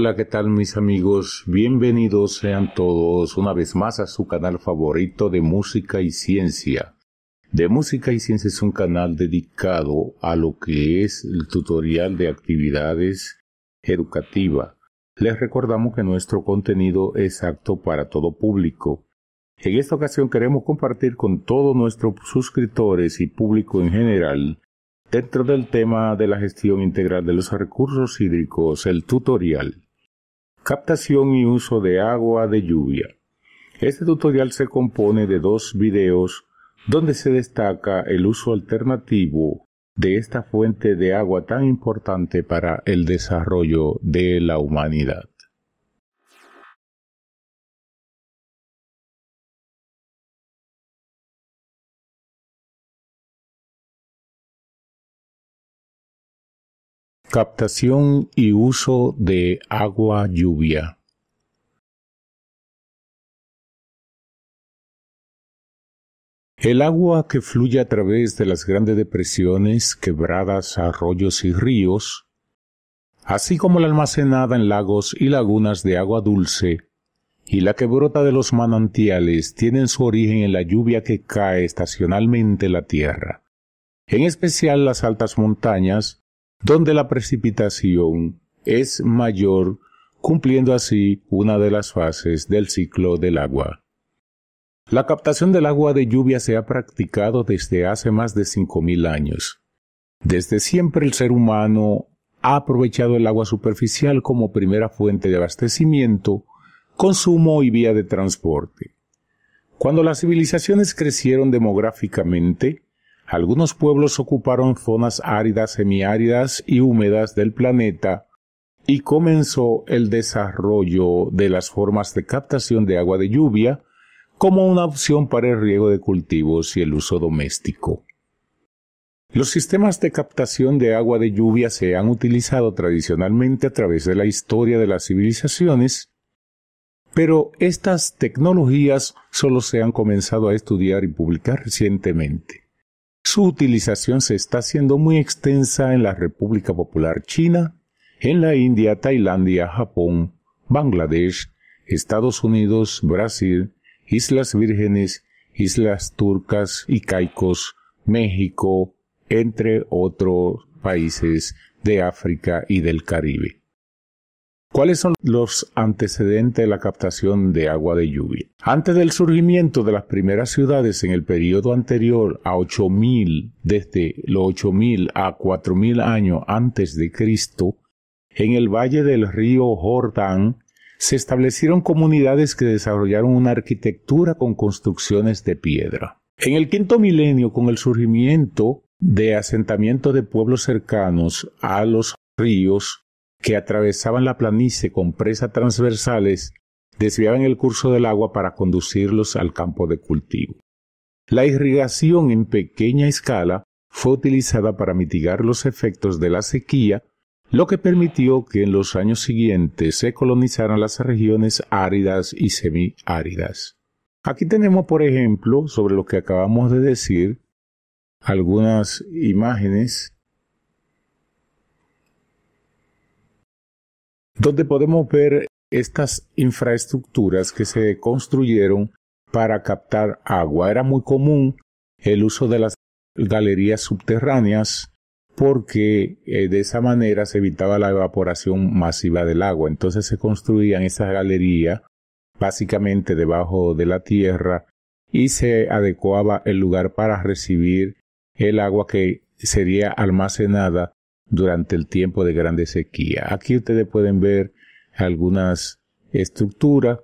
Hola, ¿qué tal mis amigos? Bienvenidos sean todos una vez más a su canal favorito de música y ciencia. De música y ciencia es un canal dedicado a lo que es el tutorial de actividades educativa. Les recordamos que nuestro contenido es apto para todo público. En esta ocasión queremos compartir con todos nuestros suscriptores y público en general Dentro del tema de la gestión integral de los recursos hídricos, el tutorial captación y uso de agua de lluvia. Este tutorial se compone de dos videos donde se destaca el uso alternativo de esta fuente de agua tan importante para el desarrollo de la humanidad. Captación y uso de agua lluvia. El agua que fluye a través de las grandes depresiones, quebradas, arroyos y ríos, así como la almacenada en lagos y lagunas de agua dulce, y la que brota de los manantiales, tienen su origen en la lluvia que cae estacionalmente la tierra, en especial las altas montañas, donde la precipitación es mayor, cumpliendo así una de las fases del ciclo del agua. La captación del agua de lluvia se ha practicado desde hace más de 5.000 años. Desde siempre el ser humano ha aprovechado el agua superficial como primera fuente de abastecimiento, consumo y vía de transporte. Cuando las civilizaciones crecieron demográficamente, algunos pueblos ocuparon zonas áridas, semiáridas y húmedas del planeta y comenzó el desarrollo de las formas de captación de agua de lluvia como una opción para el riego de cultivos y el uso doméstico. Los sistemas de captación de agua de lluvia se han utilizado tradicionalmente a través de la historia de las civilizaciones, pero estas tecnologías solo se han comenzado a estudiar y publicar recientemente. Su utilización se está haciendo muy extensa en la República Popular China, en la India, Tailandia, Japón, Bangladesh, Estados Unidos, Brasil, Islas Vírgenes, Islas Turcas y Caicos, México, entre otros países de África y del Caribe. ¿Cuáles son los antecedentes de la captación de agua de lluvia? Antes del surgimiento de las primeras ciudades en el periodo anterior a 8000, desde los 8000 a 4000 años antes de Cristo, en el valle del río Jordán se establecieron comunidades que desarrollaron una arquitectura con construcciones de piedra. En el quinto milenio, con el surgimiento de asentamientos de pueblos cercanos a los ríos, que atravesaban la planicie con presas transversales desviaban el curso del agua para conducirlos al campo de cultivo. La irrigación en pequeña escala fue utilizada para mitigar los efectos de la sequía, lo que permitió que en los años siguientes se colonizaran las regiones áridas y semiáridas. Aquí tenemos, por ejemplo, sobre lo que acabamos de decir, algunas imágenes donde podemos ver estas infraestructuras que se construyeron para captar agua. Era muy común el uso de las galerías subterráneas porque eh, de esa manera se evitaba la evaporación masiva del agua. Entonces se construían esas galerías básicamente debajo de la tierra y se adecuaba el lugar para recibir el agua que sería almacenada durante el tiempo de grande sequía. Aquí ustedes pueden ver algunas estructuras,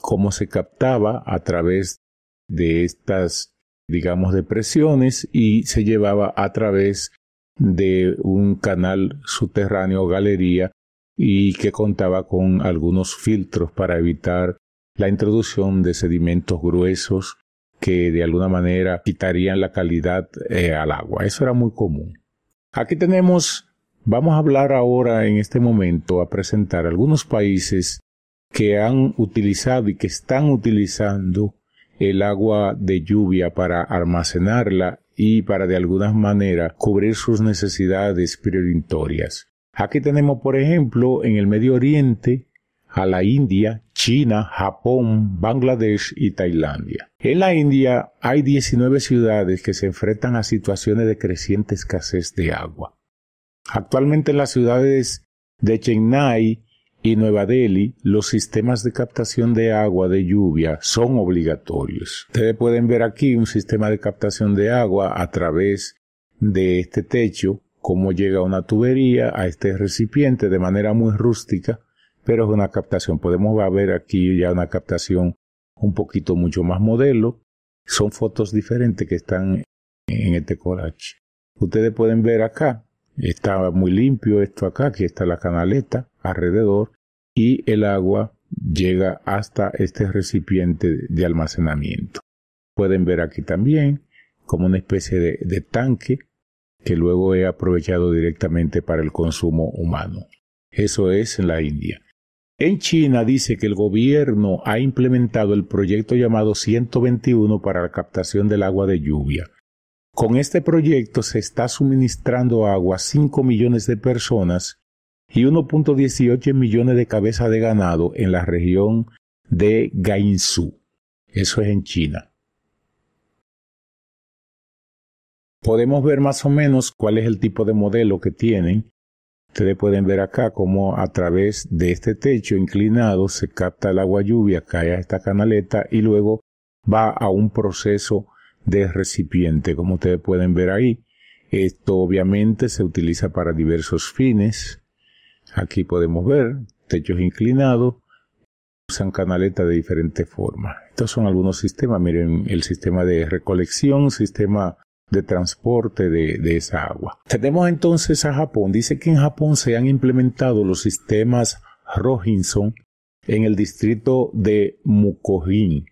cómo se captaba a través de estas, digamos, depresiones y se llevaba a través de un canal subterráneo o galería y que contaba con algunos filtros para evitar la introducción de sedimentos gruesos que de alguna manera quitarían la calidad eh, al agua. Eso era muy común. Aquí tenemos, vamos a hablar ahora en este momento a presentar algunos países que han utilizado y que están utilizando el agua de lluvia para almacenarla y para de alguna manera cubrir sus necesidades prioritorias. Aquí tenemos, por ejemplo, en el Medio Oriente, a la India, China, Japón, Bangladesh y Tailandia. En la India hay 19 ciudades que se enfrentan a situaciones de creciente escasez de agua. Actualmente en las ciudades de Chennai y Nueva Delhi, los sistemas de captación de agua de lluvia son obligatorios. Ustedes pueden ver aquí un sistema de captación de agua a través de este techo, cómo llega una tubería a este recipiente de manera muy rústica, pero es una captación. Podemos ver aquí ya una captación un poquito mucho más modelo. Son fotos diferentes que están en este collage. Ustedes pueden ver acá, está muy limpio esto acá, aquí está la canaleta alrededor y el agua llega hasta este recipiente de almacenamiento. Pueden ver aquí también como una especie de, de tanque que luego he aprovechado directamente para el consumo humano. Eso es en la India. En China dice que el gobierno ha implementado el proyecto llamado 121 para la captación del agua de lluvia. Con este proyecto se está suministrando agua a 5 millones de personas y 1.18 millones de cabezas de ganado en la región de Gansu. Eso es en China. Podemos ver más o menos cuál es el tipo de modelo que tienen Ustedes pueden ver acá cómo a través de este techo inclinado se capta el agua lluvia, cae a esta canaleta y luego va a un proceso de recipiente, como ustedes pueden ver ahí. Esto obviamente se utiliza para diversos fines. Aquí podemos ver techos inclinados, usan canaletas de diferentes formas. Estos son algunos sistemas, miren, el sistema de recolección, sistema de transporte de, esa agua. Tenemos entonces a Japón. Dice que en Japón se han implementado los sistemas Rohinson en el distrito de Mukojin.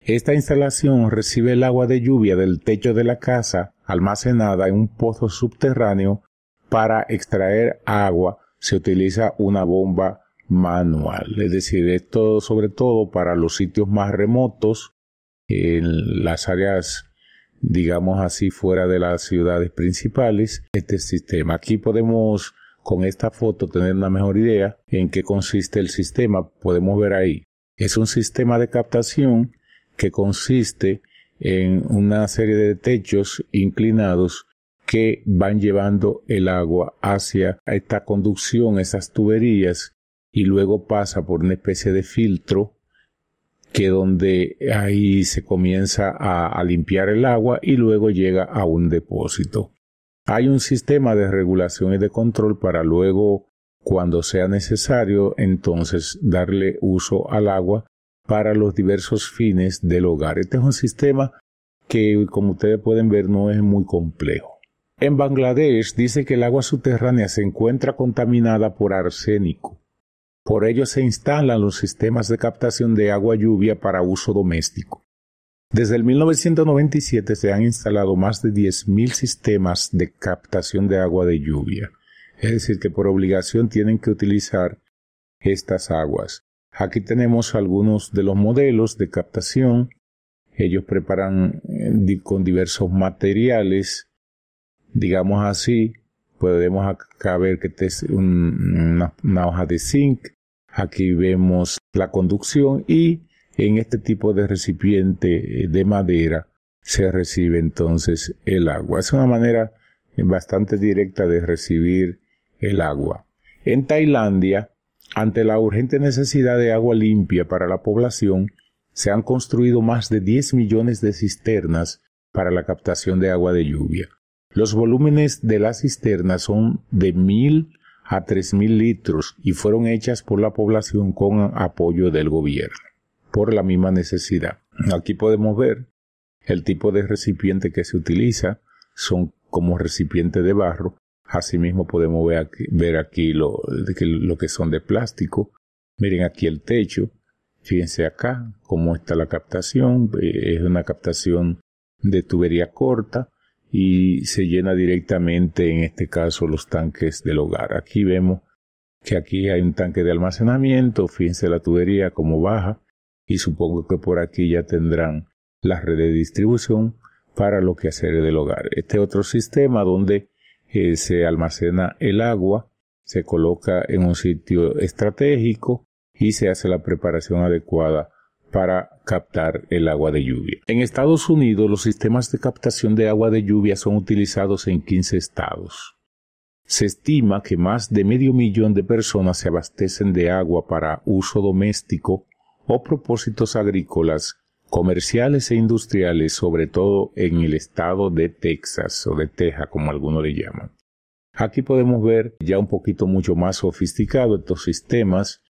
Esta instalación recibe el agua de lluvia del techo de la casa almacenada en un pozo subterráneo para extraer agua. Se utiliza una bomba manual, es decir, esto sobre todo para los sitios más remotos, en las áreas digamos así, fuera de las ciudades principales, este sistema. Aquí podemos con esta foto tener una mejor idea en qué consiste el sistema. Podemos ver ahí. Es un sistema de captación que consiste en una serie de techos inclinados que van llevando el agua hacia esta conducción, esas tuberías, y luego pasa por una especie de filtro que donde ahí se comienza a, a limpiar el agua y luego llega a un depósito. Hay un sistema de regulación y de control para luego, cuando sea necesario, entonces darle uso al agua para los diversos fines del hogar. Este es un sistema que, como ustedes pueden ver, no es muy complejo. En Bangladesh dice que el agua subterránea se encuentra contaminada por arsénico. Por ello se instalan los sistemas de captación de agua lluvia para uso doméstico. Desde el 1997 se han instalado más de 10.000 sistemas de captación de agua de lluvia, es decir, que por obligación tienen que utilizar estas aguas. Aquí tenemos algunos de los modelos de captación. Ellos preparan eh, con diversos materiales, digamos así, podemos acá ver que es una, hoja de zinc, Aquí vemos la conducción y en este tipo de recipiente eh, de madera se recibe entonces el agua. Es una manera bastante directa de recibir el agua. En Tailandia, ante la urgente necesidad de agua limpia para la población, se han construido más de 10 millones de cisternas para la captación de agua de lluvia. Los volúmenes de las cisternas son de mil a 3.000 litros y fueron hechas por la población con apoyo del gobierno, por la misma necesidad. Aquí podemos ver el tipo de recipiente que se utiliza, son como recipientes de barro, asimismo podemos ver aquí, ver aquí lo, lo que son de plástico, miren aquí el techo, fíjense acá cómo está la captación, eh, es una captación de tubería corta, y se llena directamente, en este caso, los tanques del hogar. Aquí vemos que aquí hay un tanque de almacenamiento, fíjense la tubería como baja y supongo que por aquí ya tendrán la redes de distribución para lo que hacer del hogar. Este otro sistema donde eh, se almacena el agua se coloca en un sitio estratégico y se hace la preparación adecuada para captar el agua de lluvia. En Estados Unidos los sistemas de captación de agua de lluvia son utilizados en 15 estados. Se estima que más de medio millón de personas se abastecen de agua para uso doméstico o propósitos agrícolas, comerciales e industriales, sobre todo en el estado de Texas o de Texas, como algunos le llaman. Aquí podemos ver ya un poquito mucho más sofisticado estos sistemas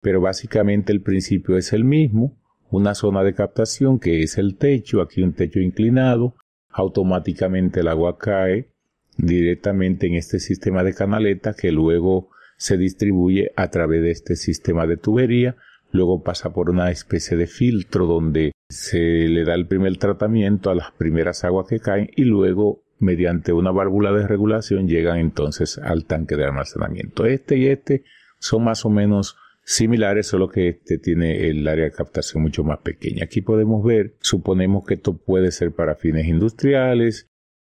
pero básicamente el principio es el mismo, una zona de captación que es el techo, aquí un techo inclinado, automáticamente el agua cae directamente en este sistema de canaleta que luego se distribuye a través de este sistema de tubería, luego pasa por una especie de filtro donde se le da el primer tratamiento a las primeras aguas que caen y luego mediante una válvula de regulación llegan entonces al tanque de almacenamiento. Este y este son más o menos similares, solo que este tiene el área de captación mucho más pequeña. Aquí podemos ver, suponemos que esto puede ser para fines industriales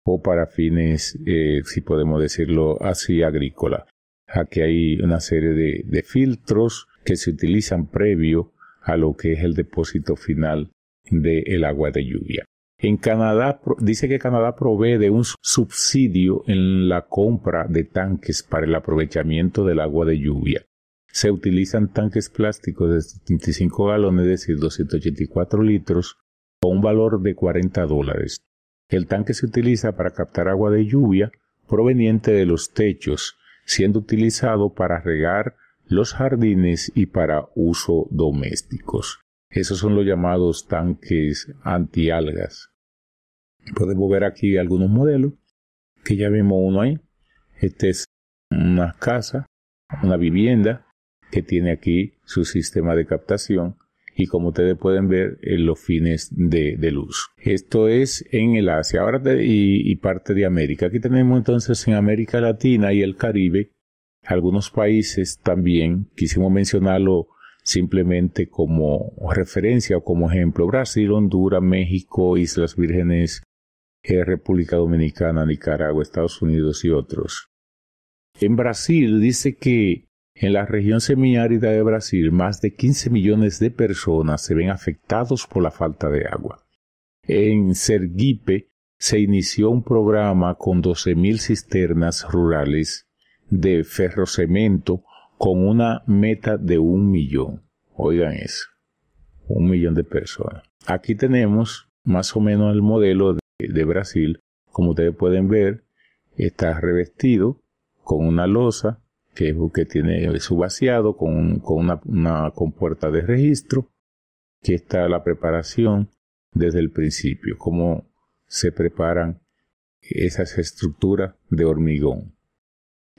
o para fines, eh, si podemos decirlo así, agrícola. Aquí hay una serie de, filtros que se utilizan previo a lo que es el depósito final del agua de lluvia. En Canadá, dice que Canadá provee de un subsidio en la compra de tanques para el aprovechamiento del agua de lluvia se utilizan tanques plásticos de 75 galones, es decir, 284 litros, con un valor de 40 dólares. El tanque se utiliza para captar agua de lluvia proveniente de los techos, siendo utilizado para regar los jardines y para uso domésticos. Esos son los llamados tanques antialgas. Podemos ver aquí algunos modelos, que ya vemos uno ahí. Este es una casa, una vivienda, que tiene aquí su sistema de captación y como ustedes pueden ver en eh, los fines de, luz. Esto es en el Asia y, parte de América. Aquí tenemos entonces en América Latina y el Caribe algunos países también, quisimos mencionarlo simplemente como referencia o como ejemplo, Brasil, Honduras, México, Islas Vírgenes, eh, República Dominicana, Nicaragua, Estados Unidos y otros. En Brasil dice que en la región semiárida de Brasil, más de 15 millones de personas se ven afectados por la falta de agua. En Sergipe se inició un programa con 12.000 cisternas rurales de ferrocemento con una meta de un millón. Oigan eso, un millón de personas. Aquí tenemos más o menos el modelo de, de Brasil. Como ustedes pueden ver, está revestido con una losa que, que tiene su vaciado con, con una, una compuerta de registro, que está la preparación desde el principio, cómo se preparan esas estructuras de hormigón.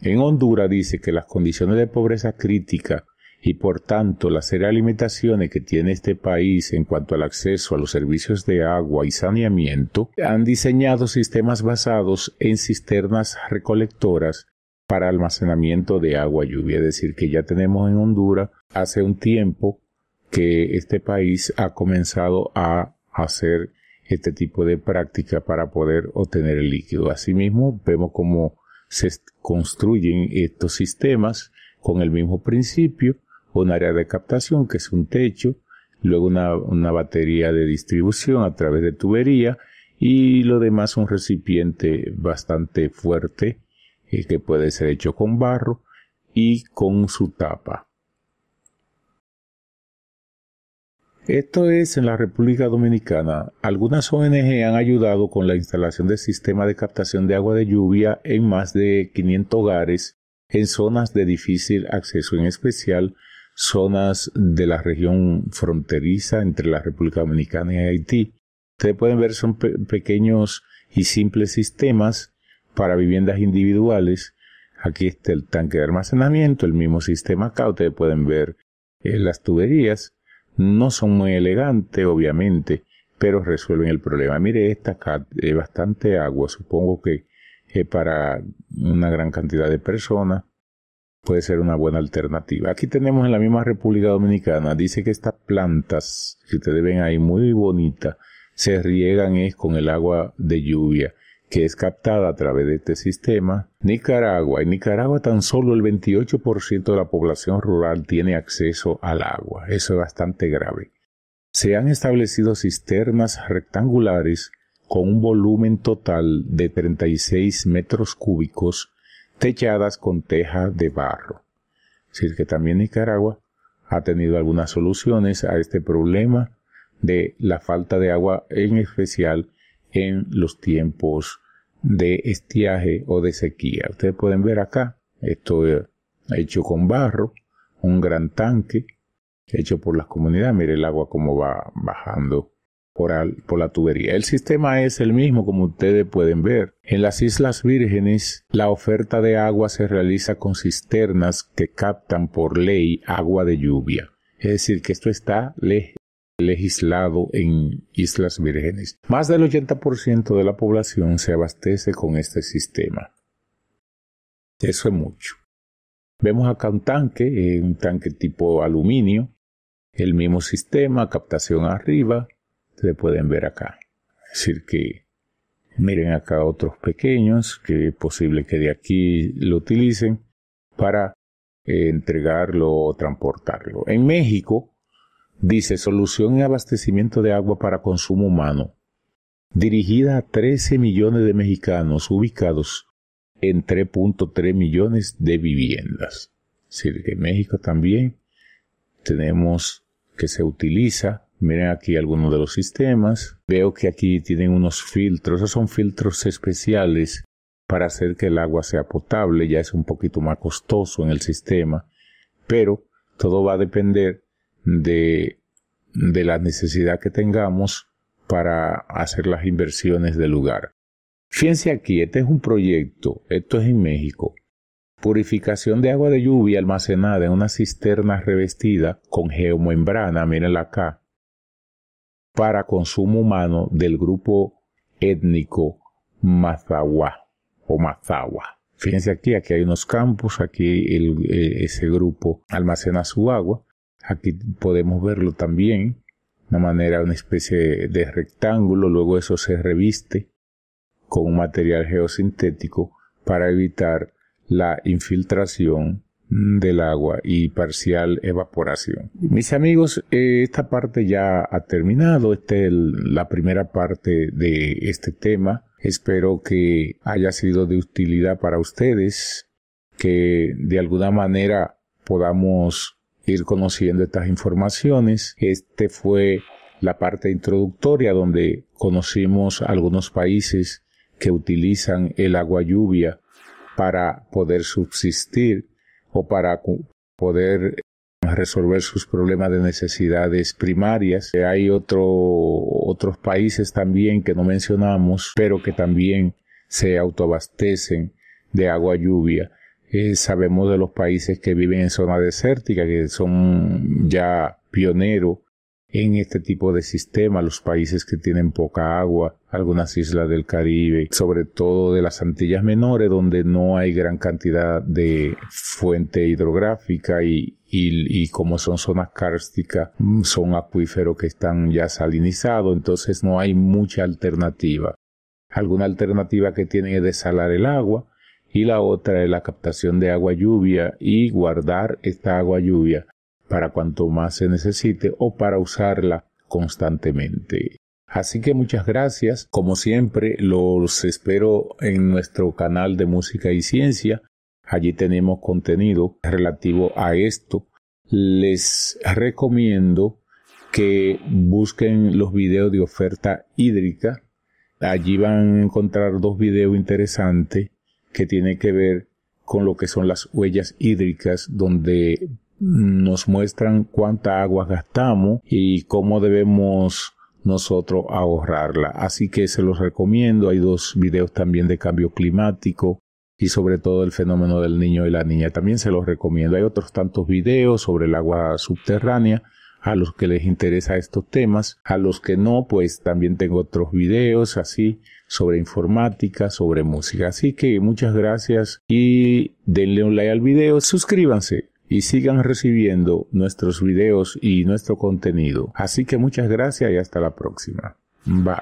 En Honduras dice que las condiciones de pobreza crítica y por tanto las serias limitaciones que tiene este país en cuanto al acceso a los servicios de agua y saneamiento han diseñado sistemas basados en cisternas recolectoras para almacenamiento de agua lluvia. Es decir, que ya tenemos en Honduras hace un tiempo que este país ha comenzado a hacer este tipo de práctica para poder obtener el líquido. Asimismo, vemos cómo se construyen estos sistemas con el mismo principio, un área de captación que es un techo, luego una, una batería de distribución a través de tubería y lo demás un recipiente bastante fuerte y que puede ser hecho con barro y con su tapa. Esto es en la República Dominicana. Algunas ONG han ayudado con la instalación de sistemas de captación de agua de lluvia en más de 500 hogares en zonas de difícil acceso, en especial zonas de la región fronteriza entre la República Dominicana y Haití. Ustedes pueden ver son pequeños y simples sistemas para viviendas individuales. Aquí está el tanque de almacenamiento, el mismo sistema acá. Ustedes pueden ver eh, las tuberías. No son muy elegantes, obviamente, pero resuelven el problema. Mire, esta acá bastante agua. Supongo que para una gran cantidad de personas puede ser una buena alternativa. Aquí tenemos en la misma República Dominicana. Dice que estas plantas que ustedes ven ahí muy bonitas, se riegan es con el agua de lluvia que es captada a través de este sistema, Nicaragua. En Nicaragua tan solo el 28% de la población rural tiene acceso al agua. Eso es bastante grave. Se han establecido cisternas rectangulares con un volumen total de 36 metros cúbicos techadas con teja de barro. Es decir, que también Nicaragua ha tenido algunas soluciones a este problema de la falta de agua, en especial en los tiempos de estiaje o de sequía. Ustedes pueden ver acá, esto hecho con barro, un gran tanque hecho por las comunidades. Mire el agua como va bajando por, la tubería. El sistema es el mismo, como ustedes pueden ver. En las Islas Vírgenes, la oferta de agua se realiza con cisternas que captan por ley agua de lluvia. Es decir, que esto está legislado en Islas Vírgenes. Más del 80% de la población se abastece con este sistema. Eso es mucho. Vemos acá un tanque, eh, un tanque tipo aluminio, el mismo sistema, captación arriba, se pueden ver acá. Es decir, que miren acá otros pequeños, que es posible que de aquí lo utilicen para eh, entregarlo o transportarlo. En México, Dice Solución en Abastecimiento de Agua para Consumo Humano, dirigida a 13 millones de mexicanos ubicados en 3.3 millones de viviendas. Es decir, que en México también tenemos que se utiliza. Miren aquí algunos de los sistemas. Veo que aquí tienen unos filtros. Esos son filtros especiales para hacer que el agua sea potable. Ya es un poquito más costoso en el sistema. Pero todo va a depender de, de la necesidad que tengamos para hacer las inversiones del lugar. Fíjense aquí, este es un proyecto, esto es en México. Purificación de agua de lluvia almacenada en una cisterna revestida con geomembrana, mírenla acá, para consumo humano del grupo étnico Mazahua o Mazahua. Fíjense aquí, aquí hay unos campos, aquí eh, ese grupo almacena su agua Aquí podemos verlo también, una manera, una especie de rectángulo, luego eso se reviste con un material geosintético para evitar la infiltración del agua y parcial evaporación. Mis amigos, eh, esta parte ya ha terminado, esta es la primera parte de este tema. Espero que haya sido de utilidad para ustedes, que de alguna manera podamos ir conociendo estas informaciones. Este fue la parte introductoria donde conocimos algunos países que utilizan el agua lluvia para poder subsistir o para poder resolver sus problemas de necesidades primarias. Eh, hay otros países también que no mencionamos, pero que también se autoabastecen de agua lluvia. Eh, sabemos de los países que viven en zona desértica, que son ya pioneros en este tipo de sistema, los países que tienen poca agua, algunas islas del Caribe, sobre todo de las Antillas Menores, donde no hay gran cantidad de fuente hidrográfica y, como son zonas kársticas, mm, son acuíferos que están ya salinizados, entonces no hay mucha alternativa. Alguna alternativa que tienen es desalar el agua, y la otra es la captación de agua lluvia y guardar esta agua lluvia para cuanto más se necesite o para usarla constantemente. Así que muchas gracias. Como siempre, los espero en nuestro canal de música y ciencia. Allí tenemos contenido relativo a esto. Les recomiendo que busquen los videos de oferta hídrica. Allí van a encontrar dos videos interesantes que tiene que ver con lo que son las huellas hídricas, donde nos muestran cuánta agua gastamos y cómo debemos nosotros ahorrarla. Así que se los recomiendo. Hay dos videos también de cambio climático y sobre todo el fenómeno del niño y la niña. También se los recomiendo. Hay otros tantos videos sobre el agua subterránea a los que les interesa estos temas. A los que no, pues también tengo otros videos así sobre informática, sobre música. Así que muchas gracias y denle un like al video, suscríbanse y sigan recibiendo nuestros videos y nuestro contenido. Así que muchas gracias y hasta la próxima. Bye.